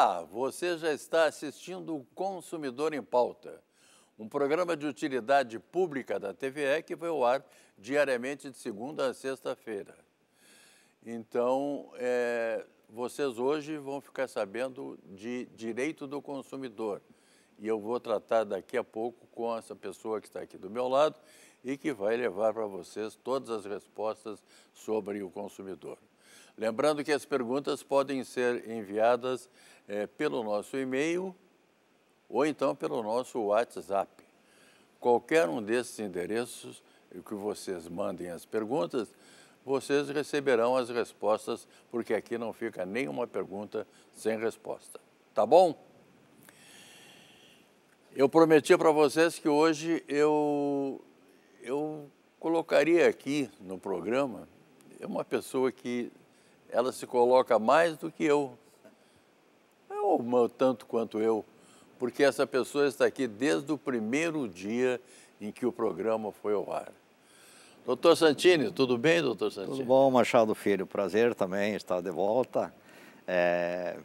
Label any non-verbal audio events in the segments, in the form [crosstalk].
Ah, você já está assistindo o Consumidor em Pauta, um programa de utilidade pública da TVE que vai ao ar diariamente de segunda a sexta-feira. Então, é, vocês hoje vão ficar sabendo de direito do consumidor. E eu vou tratar daqui a pouco com essa pessoa que está aqui do meu lado e que vai levar para vocês todas as respostas sobre o consumidor. Lembrando que as perguntas podem ser enviadas é, pelo nosso e-mail ou então pelo nosso WhatsApp. Qualquer um desses endereços que vocês mandem as perguntas, vocês receberão as respostas, porque aqui não fica nenhuma pergunta sem resposta. Tá bom? Eu prometi para vocês que hoje eu, eu colocaria aqui no programa uma pessoa que ela se coloca mais do que eu ou tanto quanto eu, porque essa pessoa está aqui desde o primeiro dia em que o programa foi ao ar. Doutor Santini, tudo bem, doutor Santini? Tudo bom, Machado Filho. Prazer também estar de volta. É,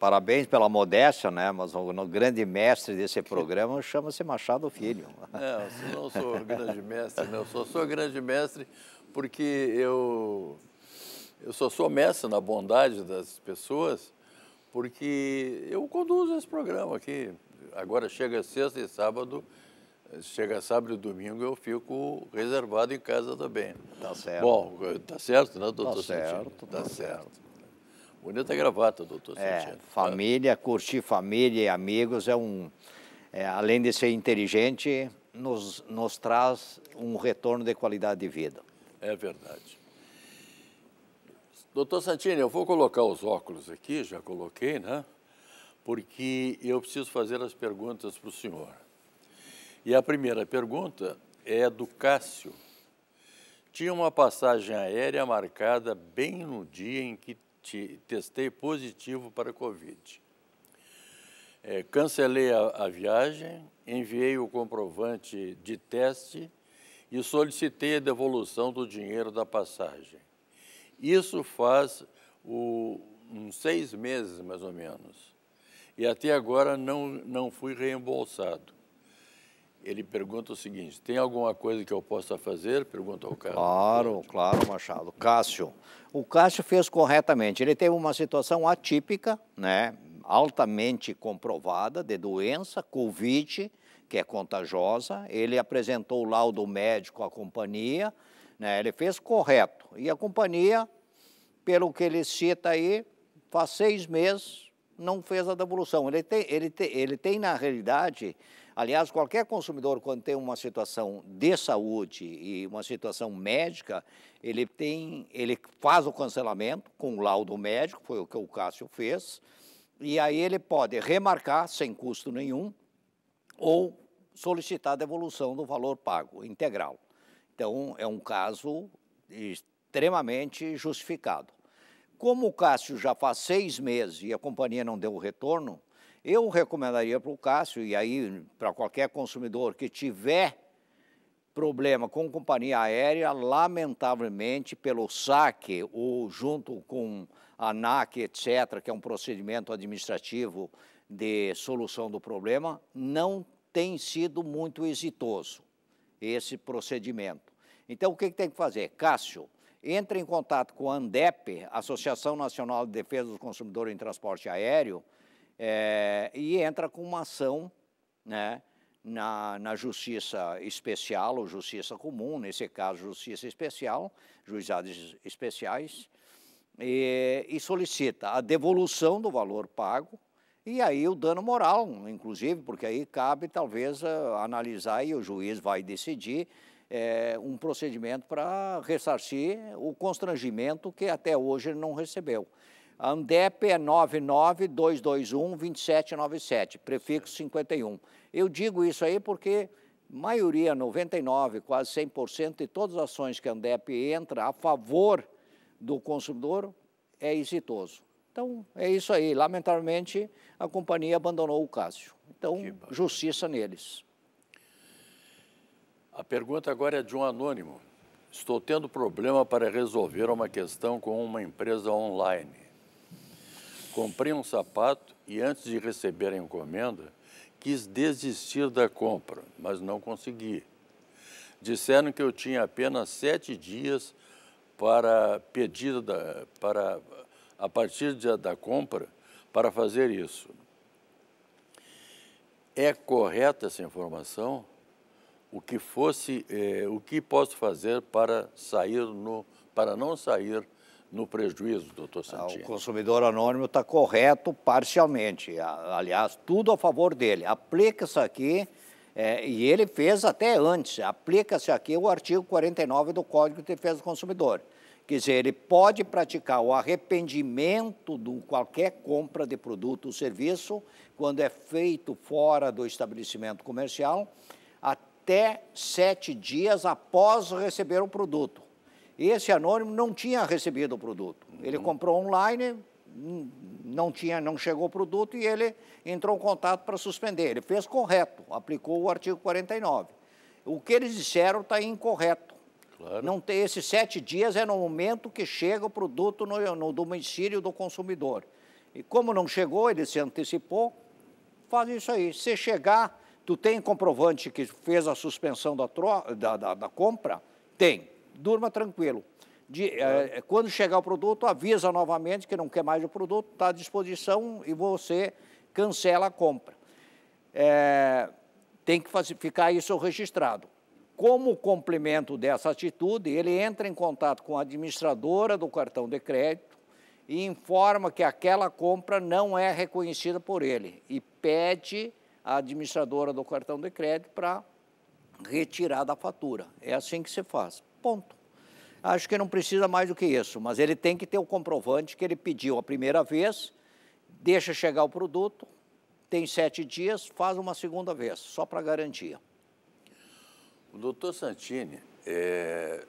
parabéns pela modéstia, né? Mas o grande mestre desse programa [laughs] chama-se Machado Filho. Não, eu não sou grande mestre, não. Só sou grande mestre porque eu, eu só sou mestre na bondade das pessoas porque eu conduzo esse programa aqui. Agora chega sexta e sábado, chega sábado e domingo eu fico reservado em casa também. Tá certo. Bom, tá certo, né, doutor tá certo, Santino? Tá, tá certo. certo. Bonita gravata, doutor é, Santino. Família, curtir família e amigos é um. É, além de ser inteligente, nos, nos traz um retorno de qualidade de vida. É verdade. Doutor Santini, eu vou colocar os óculos aqui, já coloquei, né? Porque eu preciso fazer as perguntas para o senhor. E a primeira pergunta é do Cássio. Tinha uma passagem aérea marcada bem no dia em que te testei positivo para Covid. É, cancelei a, a viagem, enviei o comprovante de teste e solicitei a devolução do dinheiro da passagem. Isso faz o, uns seis meses, mais ou menos. E até agora não, não fui reembolsado. Ele pergunta o seguinte: tem alguma coisa que eu possa fazer? Pergunta ao Cássio. Claro, claro, Machado. Cássio. O Cássio fez corretamente. Ele teve uma situação atípica, né? altamente comprovada de doença, Covid, que é contagiosa. Ele apresentou o laudo médico à companhia né? Ele fez correto. E a companhia, pelo que ele cita aí, faz seis meses não fez a devolução. Ele tem, ele tem, ele tem na realidade, aliás, qualquer consumidor, quando tem uma situação de saúde e uma situação médica, ele, tem, ele faz o cancelamento com o laudo médico, foi o que o Cássio fez, e aí ele pode remarcar sem custo nenhum ou solicitar a devolução do valor pago integral. Então, é um caso extremamente justificado. Como o Cássio já faz seis meses e a companhia não deu o retorno, eu recomendaria para o Cássio, e aí para qualquer consumidor que tiver problema com companhia aérea, lamentavelmente, pelo saque ou junto com a ANAC, etc., que é um procedimento administrativo de solução do problema, não tem sido muito exitoso esse procedimento. Então, o que, que tem que fazer? Cássio, entre em contato com a ANDEP, Associação Nacional de Defesa do Consumidor em Transporte Aéreo, é, e entra com uma ação né, na, na justiça especial ou justiça comum, nesse caso, justiça especial, juizados especiais, e, e solicita a devolução do valor pago e aí o dano moral, inclusive, porque aí cabe talvez analisar e o juiz vai decidir é, um procedimento para ressarcir o constrangimento que até hoje ele não recebeu. A ANDEP é 99221-2797, prefixo 51. Eu digo isso aí porque maioria, 99, quase 100% de todas as ações que a ANDEP entra a favor do consumidor é exitoso. Então, é isso aí. Lamentavelmente, a companhia abandonou o Cássio. Então, justiça neles. A pergunta agora é de um anônimo. Estou tendo problema para resolver uma questão com uma empresa online. Comprei um sapato e antes de receber a encomenda, quis desistir da compra, mas não consegui. Disseram que eu tinha apenas sete dias para pedir da, para a partir de, da compra para fazer isso. É correta essa informação? o que fosse, é, o que posso fazer para sair no, para não sair no prejuízo, doutor Santini? Ah, o consumidor anônimo está correto parcialmente. Aliás, tudo a favor dele. Aplica-se aqui, é, e ele fez até antes, aplica-se aqui o artigo 49 do Código de Defesa do Consumidor. Quer dizer, ele pode praticar o arrependimento de qualquer compra de produto ou serviço quando é feito fora do estabelecimento comercial até sete dias após receber o produto. Esse anônimo não tinha recebido o produto. Ele uhum. comprou online, hum, não tinha, não chegou o produto e ele entrou em contato para suspender. Ele fez correto, aplicou o artigo 49. O que eles disseram está incorreto. Claro. Não tem, esses sete dias é no momento que chega o produto no, no domicílio do consumidor. E como não chegou, ele se antecipou, faz isso aí. Se chegar Tu tem comprovante que fez a suspensão da, tro... da, da, da compra? Tem. Durma tranquilo. De, é, quando chegar o produto, avisa novamente que não quer mais o produto, está à disposição e você cancela a compra. É, tem que fazer, ficar isso registrado. Como complemento dessa atitude, ele entra em contato com a administradora do cartão de crédito e informa que aquela compra não é reconhecida por ele e pede a administradora do cartão de crédito para retirar da fatura. É assim que se faz. Ponto. Acho que não precisa mais do que isso, mas ele tem que ter o comprovante que ele pediu a primeira vez, deixa chegar o produto, tem sete dias, faz uma segunda vez, só para garantia. O doutor Santini é,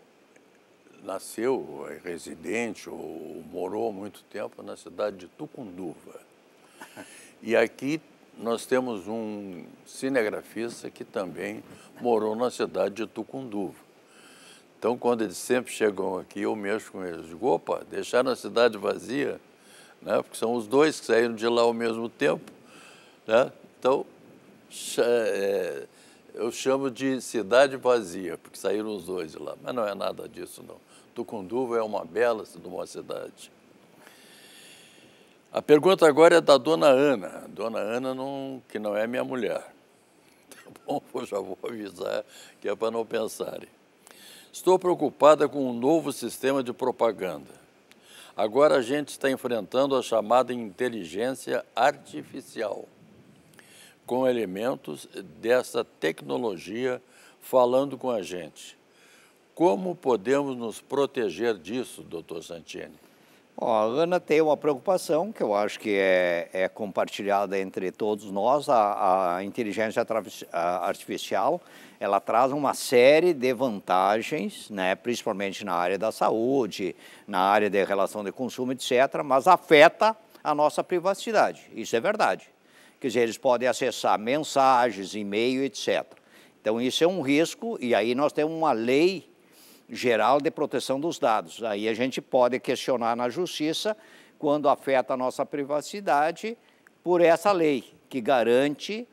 nasceu é residente ou morou muito tempo na cidade de Tucunduva. [laughs] E aqui nós temos um cinegrafista que também morou na cidade de Tucunduva. Então, quando eles sempre chegam aqui, eu mexo com eles. Digo, opa, deixaram a cidade vazia, né? porque são os dois que saíram de lá ao mesmo tempo. Né? Então, é, eu chamo de cidade vazia, porque saíram os dois de lá. Mas não é nada disso, não. Tucunduva é uma bela uma cidade. A pergunta agora é da dona Ana. Dona Ana, não, que não é minha mulher. [laughs] Tá bom, eu já vou avisar que é para não pensarem. Estou preocupada com um novo sistema de propaganda. Agora a gente está enfrentando a chamada inteligência artificial, com elementos dessa tecnologia falando com a gente. Como podemos nos proteger disso, doutor Santini? a Ana tem uma preocupação que eu acho que é, é compartilhada entre todos nós. A, a inteligência artificial ela traz uma série de vantagens, né, principalmente na área da saúde, na área de relação de consumo, etc. Mas afeta a nossa privacidade. Isso é verdade. Quer dizer, eles podem acessar mensagens, e-mail, etc. Então isso é um risco e aí nós temos uma lei geral de proteção dos dados. Aí a gente pode questionar na justiça quando afeta a nossa privacidade por essa lei que garante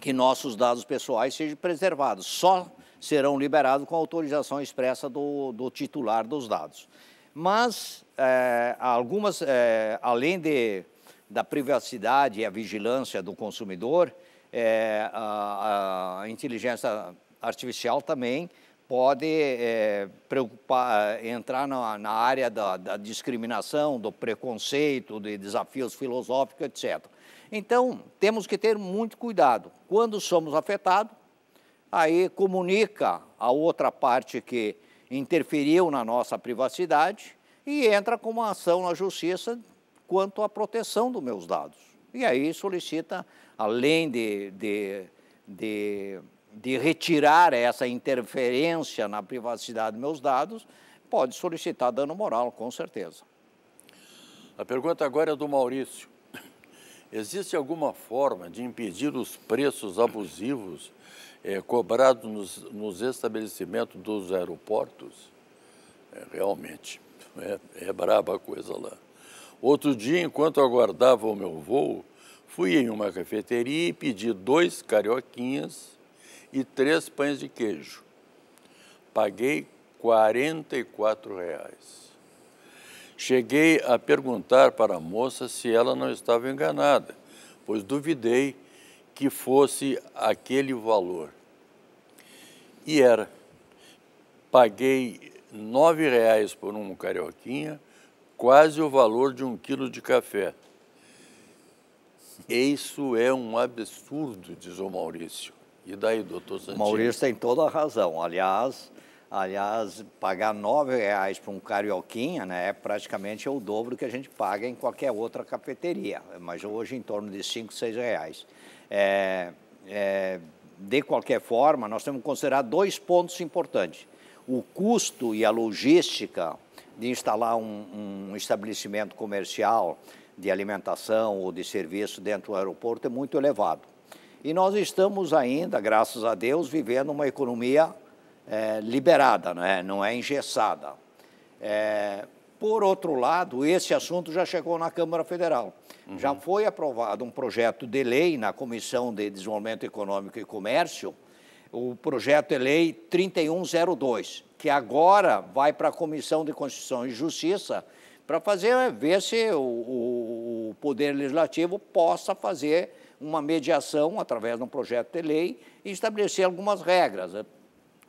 que nossos dados pessoais sejam preservados. Só serão liberados com autorização expressa do, do titular dos dados. Mas é, algumas, é, além de, da privacidade e a vigilância do consumidor, é, a, a inteligência artificial também pode é, preocupar, entrar na, na área da, da, discriminação, do preconceito, de desafios filosóficos, etc. Então, temos que ter muito cuidado. Quando somos afetados, aí comunica a outra parte que interferiu na nossa privacidade e entra com uma ação na justiça quanto à proteção dos meus dados. E aí solicita, além de, de, de de retirar essa interferência na privacidade dos meus dados, pode solicitar dano moral, com certeza. A pergunta agora é do Maurício. Existe alguma forma de impedir os preços abusivos é, cobrados nos, nos, estabelecimentos dos aeroportos? É, realmente, é, é braba a coisa lá. Outro dia, enquanto aguardava o meu voo, fui em uma cafeteria e pedi dois carioquinhas e três pães de queijo. Paguei 44 reais. Cheguei a perguntar para a moça se ela não estava enganada, pois duvidei que fosse aquele valor. E era. Paguei nove reais por um carioquinha, quase o valor de um quilo de café. Isso é um absurdo, diz o Maurício. E daí, doutor Santini? Maurício tem toda a razão. Aliás, aliás pagar nove reais para um carioquinha né, é praticamente o dobro que a gente paga em qualquer outra cafeteria. Mas hoje em torno de cinco, seis reais. É, é, de qualquer forma, nós temos que considerar dois pontos importantes. O custo e a logística de instalar um, um estabelecimento comercial de alimentação ou de serviço dentro do aeroporto é muito elevado. E nós estamos ainda, graças a Deus, vivendo uma economia é, liberada, não é, não é engessada. É, por outro lado, esse assunto já chegou na Câmara Federal. Uhum. Já foi aprovado um projeto de lei na Comissão de Desenvolvimento Econômico e Comércio, o projeto de lei 3102, que agora vai para a Comissão de Constituição e Justiça para fazer ver se o, o, o Poder Legislativo possa fazer uma mediação através de um projeto de lei e estabelecer algumas regras. Né?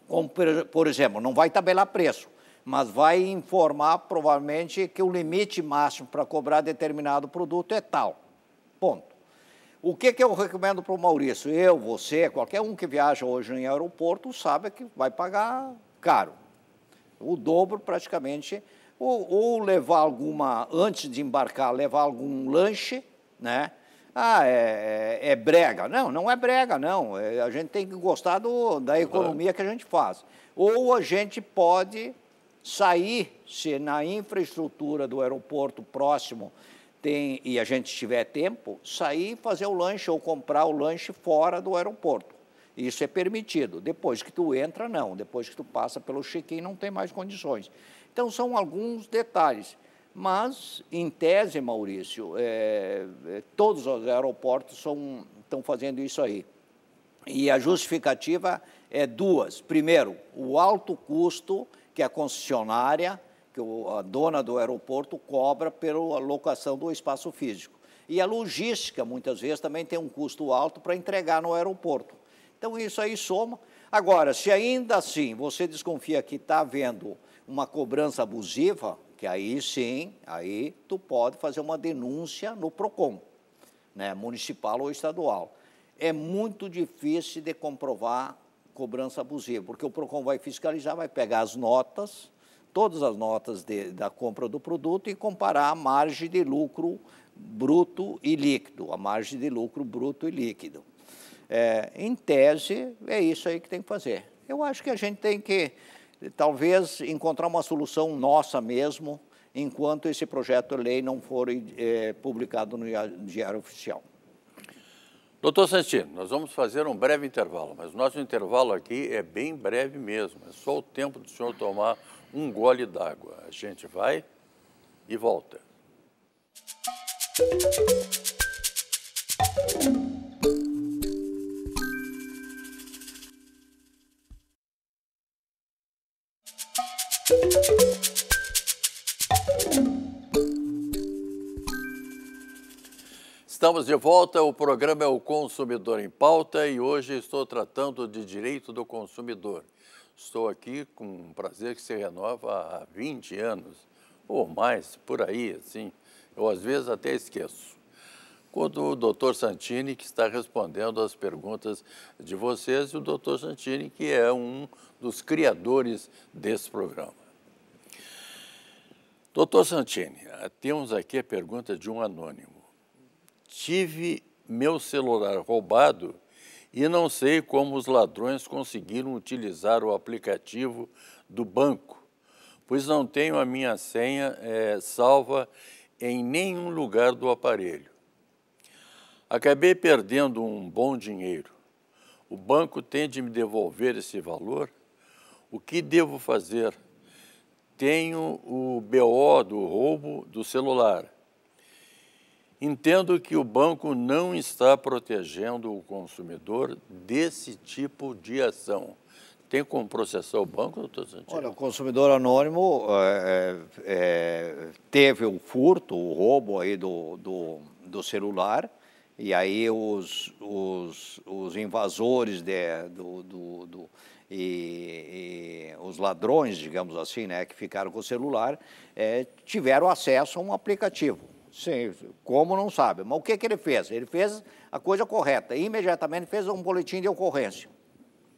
Como, por exemplo, não vai tabelar preço, mas vai informar provavelmente que o limite máximo para cobrar determinado produto é tal. Ponto. O que, que eu recomendo para o Maurício? Eu, você, qualquer um que viaja hoje em aeroporto sabe que vai pagar caro. O dobro praticamente. Ou, ou levar alguma, antes de embarcar, levar algum lanche, né? ah, é, é, é, brega. Não, não é brega, não. É, a gente tem que gostar do, da economia que a gente faz. Ou a gente pode sair, se na infraestrutura do aeroporto próximo tem, e a gente tiver tempo, sair e fazer o lanche ou comprar o lanche fora do aeroporto. Isso é permitido. Depois que tu entra, não. Depois que tu passa pelo check-in, não tem mais condições. Então, são alguns detalhes. Mas, em tese, Maurício, é, é, todos os aeroportos são, estão fazendo isso aí. E a justificativa é duas. Primeiro, o alto custo que a concessionária, que a dona do aeroporto, cobra pela locação do espaço físico. E a logística, muitas vezes, também tem um custo alto para entregar no aeroporto. Então, isso aí soma. Agora, se ainda assim você desconfia que está havendo uma cobrança abusiva, que aí sim, aí tu pode fazer uma denúncia no PROCON, né, municipal ou estadual. É muito difícil de comprovar cobrança abusiva, porque o PROCON vai fiscalizar, vai pegar as notas, todas as notas de, da compra do produto e comparar a margem de lucro bruto e líquido, a margem de lucro bruto e líquido. É, em tese, é isso aí que tem que fazer. Eu acho que a gente tem que talvez encontrar uma solução nossa mesmo, enquanto esse projeto de lei não for é, publicado no Diário Oficial. Doutor Santino, nós vamos fazer um breve intervalo, mas o nosso intervalo aqui é bem breve mesmo. É só o tempo do senhor tomar um gole d'água. A gente vai e volta. Música Estamos de volta, o programa é o Consumidor em Pauta e hoje estou tratando de direito do consumidor. Estou aqui com um prazer que se renova há 20 anos ou mais, por aí, assim. Eu às vezes até esqueço. Quando o doutor Santini, que está respondendo às perguntas de vocês, e o doutor Santini, que é um dos criadores desse programa. Doutor Santini, temos aqui a pergunta de um anônimo. Tive meu celular roubado e não sei como os ladrões conseguiram utilizar o aplicativo do banco, pois não tenho a minha senha é, salva em nenhum lugar do aparelho. Acabei perdendo um bom dinheiro. O banco tem de me devolver esse valor? O que devo fazer? Tenho o BO do roubo do celular Entendo que o banco não está protegendo o consumidor desse tipo de ação. Tem como processar o banco, doutor Santiago? Olha, o consumidor anônimo é, é, teve o furto, o roubo aí do, do, do celular, e aí os, os, os invasores de, do, do, do e, e, os ladrões, digamos assim, né, que ficaram com o celular, é, tiveram acesso a um aplicativo. Sim, como não sabe. Mas o que, que ele fez? Ele fez a coisa correta. Imediatamente fez um boletim de ocorrência.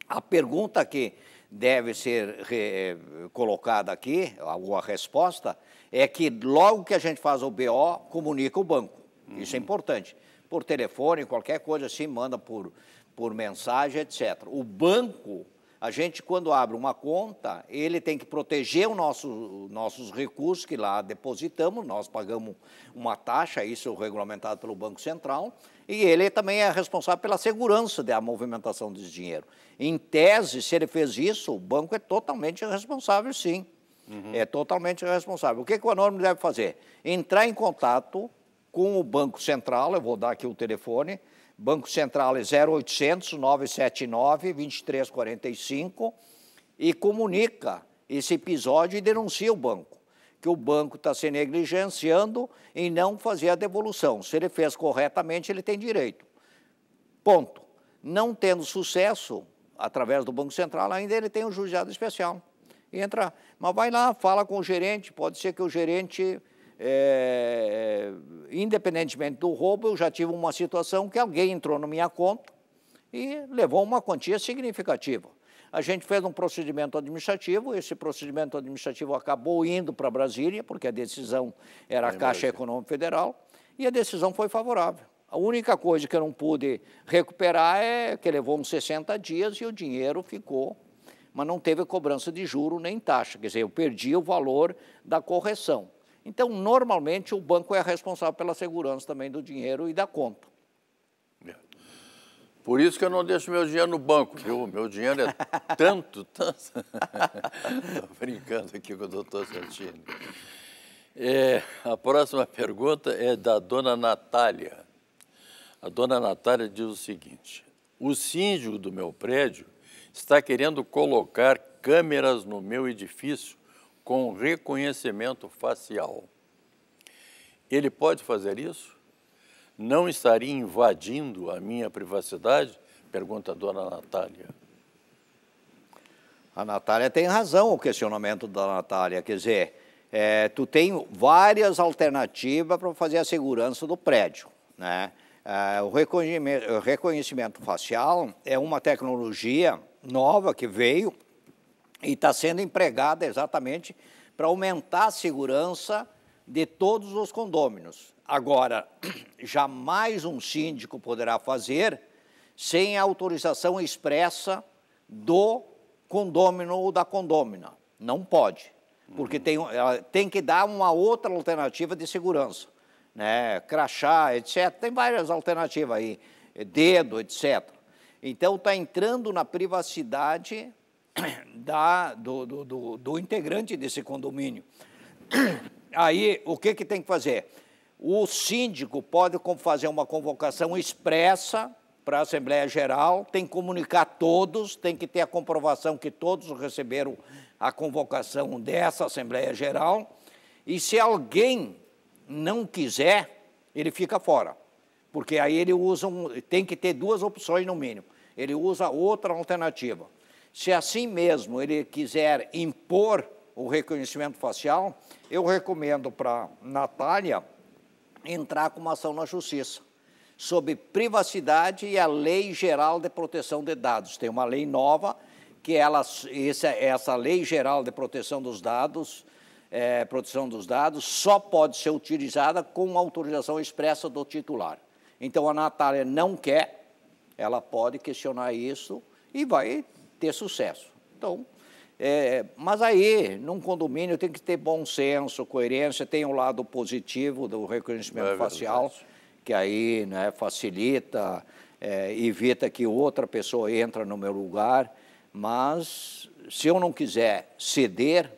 A pergunta que deve ser eh, colocada aqui, alguma resposta, é que logo que a gente faz o BO, comunica o banco. Uhum. Isso é uhum. importante. Por telefone, qualquer coisa assim, manda por, por mensagem, etc. O banco a gente, quando abre uma conta, ele tem que proteger os nosso, nossos recursos que lá depositamos, nós pagamos uma taxa, isso é regulamentado pelo Banco Central, e ele também é responsável pela segurança da movimentação desse dinheiro. Em tese, se ele fez isso, o banco é totalmente responsável, sim. Uhum. É totalmente responsável. O que, que o anônimo deve fazer? Entrar em contato com o Banco Central, eu vou dar aqui o telefone, Banco Central é 0800 979 2345 e comunica esse episódio e denuncia o banco, que o banco está se negligenciando em não fazer a devolução. Se ele fez corretamente, ele tem direito. Ponto. Não tendo sucesso, através do Banco Central, ainda ele tem um juizado especial. Entra, mas vai lá, fala com o gerente, pode ser que o gerente é, é, independentemente do roubo, eu já tive uma situação que alguém entrou na minha conta e levou uma quantia significativa. A gente fez um procedimento administrativo, esse procedimento administrativo acabou indo para Brasília, porque a decisão era a é, Caixa Econômica Federal, e a decisão foi favorável. A única coisa que eu não pude recuperar é que levou uns 60 dias e o dinheiro ficou, mas não teve cobrança de juro nem taxa. Quer dizer, eu perdi o valor da correção. Então, normalmente, o banco é responsável pela segurança também do dinheiro e da conta. É. Por isso que eu não deixo meu dinheiro no banco, viu? Meu dinheiro é tanto, [laughs] tanto. Estou brincando aqui com o doutor Santini. É, a próxima pergunta é da dona Natália. A dona Natália diz o seguinte: o síndico do meu prédio está querendo colocar câmeras no meu edifício com reconhecimento facial. Ele pode fazer isso? Não estaria invadindo a minha privacidade? Pergunta a dona Natália. A Natália tem razão o questionamento da Natália. Quer dizer, é, tu tem várias alternativas para fazer a segurança do prédio. Né? É, o, reconhecimento, o reconhecimento facial é uma tecnologia nova que veio e está sendo empregada exatamente para aumentar a segurança de todos os condôminos. Agora, [clears throat] jamais um síndico poderá fazer sem a autorização expressa do condômino ou da condômina. Não pode, porque uhum. tem, eh, tem que dar uma outra alternativa de segurança, né? crachá, etc. Tem várias alternativas aí, eh, dedo, etc. Então, está entrando na privacidade da, do, do, do, do integrante desse condomínio. Aí, o que, que tem que fazer? O síndico pode fazer uma convocação expressa para a Assembleia Geral, tem que comunicar todos, tem que ter a comprovação que todos receberam a convocação dessa Assembleia Geral. E se alguém não quiser, ele fica fora. Porque aí ele usa um, tem que ter duas opções no mínimo. Ele usa outra alternativa. Se assim mesmo ele quiser impor o reconhecimento facial, eu recomendo para Natália entrar com uma ação na justiça sobre privacidade e a Lei Geral de Proteção de Dados. Tem uma lei nova que ela, essa, essa Lei Geral de Proteção dos Dados, é, proteção dos dados, só pode ser utilizada com autorização expressa do titular. Então a Natália não quer, ela pode questionar isso e vai ter sucesso. Então, é, mas aí, num condomínio, tem que ter bom senso, coerência, tem o um lado positivo do reconhecimento é facial, que aí né, facilita, é, evita que outra pessoa entre no meu lugar. Mas se eu não quiser ceder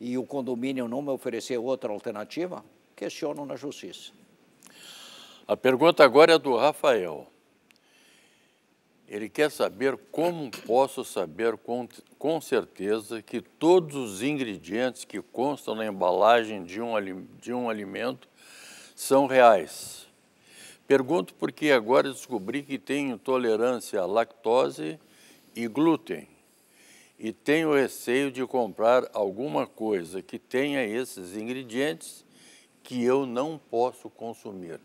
e o condomínio não me oferecer outra alternativa, questiono na justiça. A pergunta agora é do Rafael. Ele quer saber como posso saber com, com certeza que todos os ingredientes que constam na embalagem de um, de um alimento são reais. Pergunto porque agora descobri que tenho intolerância à lactose e glúten e tenho receio de comprar alguma coisa que tenha esses ingredientes que eu não posso consumir.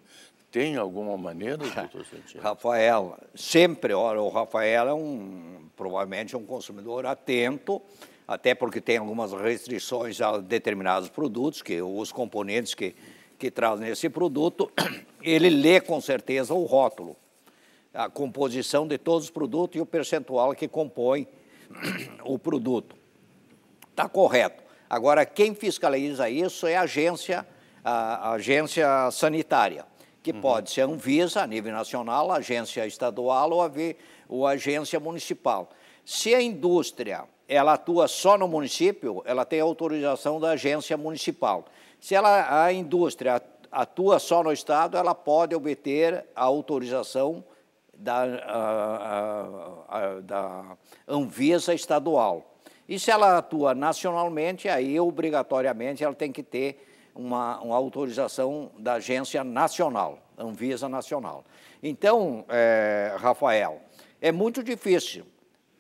Tem alguma maneira, [laughs] doutor Santiago? Rafael, sempre, olha, o Rafael é um, provavelmente um consumidor atento, até porque tem algumas restrições a determinados produtos, que os componentes que, que trazem esse produto, [clears throat] ele lê com certeza o rótulo, a composição de todos os produtos e o percentual que compõe [clears throat] o produto. Está correto. Agora, quem fiscaliza isso é a agência, a, a agência sanitária que uhum. pode ser a Anvisa, a nível nacional, a agência estadual ou a, ou a agência municipal. Se a indústria ela atua só no município, ela tem autorização da agência municipal. Se ela, a indústria atua só no Estado, ela pode obter a autorização da, a, a, da Anvisa estadual. E se ela atua nacionalmente, aí obrigatoriamente ela tem que ter uma, uma autorização da agência nacional, Anvisa Nacional. Então, é, Rafael, é muito difícil,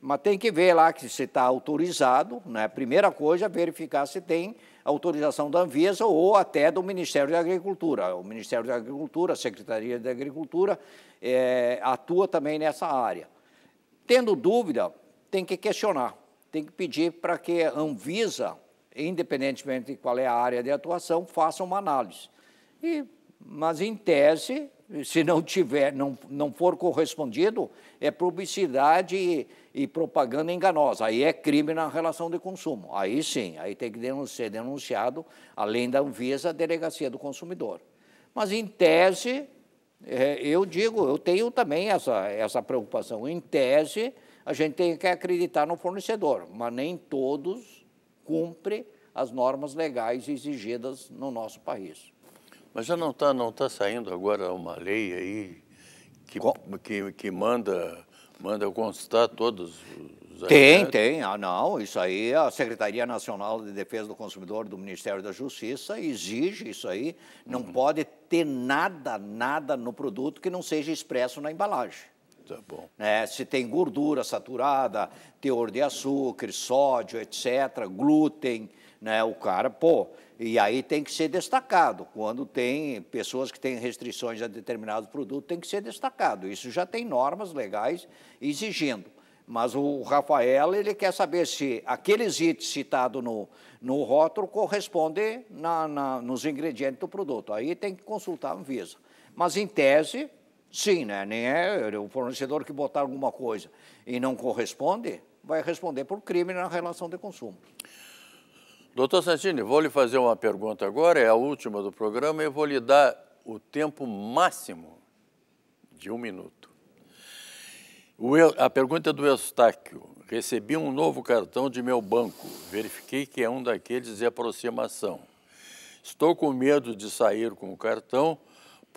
mas tem que ver lá que se está autorizado, né? primeira coisa, é verificar se tem autorização da Anvisa ou até do Ministério da Agricultura. O Ministério da Agricultura, a Secretaria da Agricultura, é, atua também nessa área. Tendo dúvida, tem que questionar, tem que pedir para que a Anvisa independentemente de qual é a área de atuação, faça uma análise. E, mas, em tese, se não tiver, não, não for correspondido, é publicidade e, e, propaganda enganosa. Aí é crime na relação de consumo. Aí sim, aí tem que ser denunciado, além da Anvisa, a delegacia do consumidor. Mas, em tese, é, eu digo, eu tenho também essa, essa preocupação. Em tese, a gente tem que acreditar no fornecedor, mas nem todos cumpre as normas legais exigidas no nosso país. Mas já não está não tá saindo agora uma lei aí que, que, que manda, manda constar todos os Tem, tem. Ah, não, isso aí a Secretaria Nacional de Defesa do Consumidor do Ministério da Justiça exige isso aí. Não uhum. pode ter nada, nada no produto que não seja expresso na embalagem. Tá bom. Né? Se tem gordura saturada, teor de açúcar, sódio, etc., glúten, né? o cara, pô. E aí tem que ser destacado. Quando tem pessoas que têm restrições a determinado produto, tem que ser destacado. Isso já tem normas legais exigindo. Mas o Rafael, ele quer saber se aqueles itens citados no, no rótulo correspondem na, na, nos ingredientes do produto. Aí tem que consultar a Anvisa. Mas, em tese, Sim, né? Nem é, é o fornecedor que botar alguma coisa e não corresponde, vai responder por crime na relação de consumo. Doutor Santini, vou lhe fazer uma pergunta agora, é a última do programa, e vou lhe dar o tempo máximo de um minuto. a pergunta é do Eustáquio. Recebi um novo cartão de meu banco. Verifiquei que é um daqueles de aproximação. Estou com medo de sair com o cartão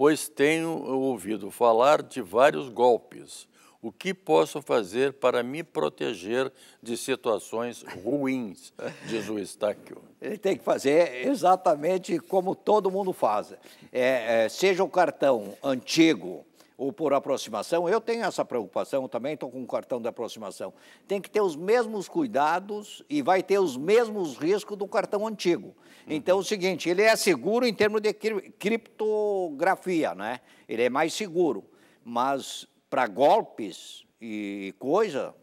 pois tenho ouvido falar de vários golpes. O que posso fazer para me proteger de situações ruins? Diz o Estáquio. Ele tem que fazer exatamente como todo mundo faz. É, é, seja o cartão antigo, ou por aproximação. Eu tenho essa preocupação também, estou com o cartão de aproximação. Tem que ter os mesmos cuidados e vai ter os mesmos riscos do cartão antigo. Uhum. Então, é o seguinte, ele é seguro em termos de criptografia, né? Ele é mais seguro, mas para golpes e coisa,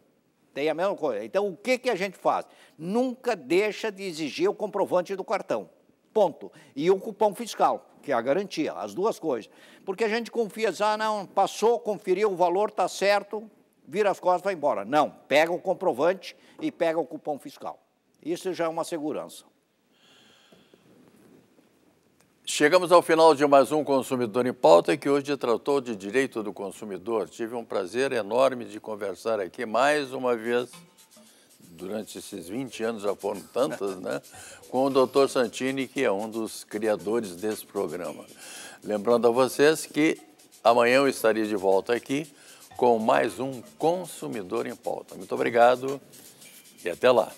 tem a mesma coisa. Então, o que, que a gente faz? Nunca deixa de exigir o comprovante do cartão. Ponto. E o cupom fiscal que é a garantia, as duas coisas. Porque a gente confia, ah, não, passou, conferiu o valor, está certo, vira as costas, vai embora. Não, pega o comprovante e pega o cupom fiscal. Isso já é uma segurança. Chegamos ao final de mais um Consumidor em Pauta, que hoje tratou de direito do consumidor. Tive um prazer enorme de conversar aqui mais uma vez durante esses 20 anos, já foram tantas, né? Com o doutor Santini, que é um dos criadores desse programa. Lembrando a vocês que amanhã eu estarei de volta aqui com mais um Consumidor em Pauta. Muito obrigado e até lá.